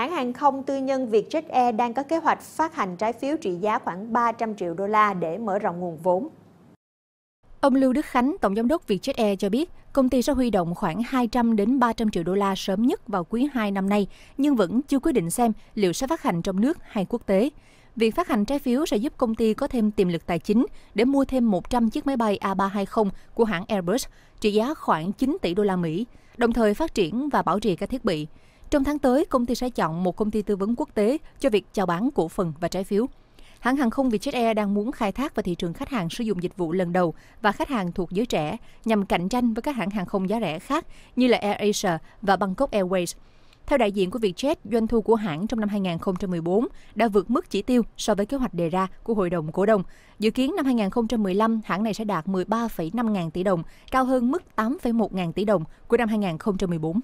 hãng hàng không tư nhân Vietjet Air đang có kế hoạch phát hành trái phiếu trị giá khoảng 300 triệu đô la để mở rộng nguồn vốn. Ông Lưu Đức Khánh, Tổng giám đốc Vietjet Air cho biết, công ty sẽ huy động khoảng 200 đến 300 triệu đô la sớm nhất vào quý 2 năm nay, nhưng vẫn chưa quyết định xem liệu sẽ phát hành trong nước hay quốc tế. Việc phát hành trái phiếu sẽ giúp công ty có thêm tiềm lực tài chính để mua thêm 100 chiếc máy bay A320 của hãng Airbus trị giá khoảng 9 tỷ đô la Mỹ, đồng thời phát triển và bảo trì các thiết bị. Trong tháng tới, công ty sẽ chọn một công ty tư vấn quốc tế cho việc chào bán cổ phần và trái phiếu. Hãng hàng không Vietjet Air đang muốn khai thác vào thị trường khách hàng sử dụng dịch vụ lần đầu và khách hàng thuộc giới trẻ nhằm cạnh tranh với các hãng hàng không giá rẻ khác như là AirAsia và Bangkok Airways. Theo đại diện của Vietjet, doanh thu của hãng trong năm 2014 đã vượt mức chỉ tiêu so với kế hoạch đề ra của Hội đồng Cổ đông. Dự kiến năm 2015, hãng này sẽ đạt 13,5 ngàn tỷ đồng, cao hơn mức 8,1 ngàn tỷ đồng của năm 2014.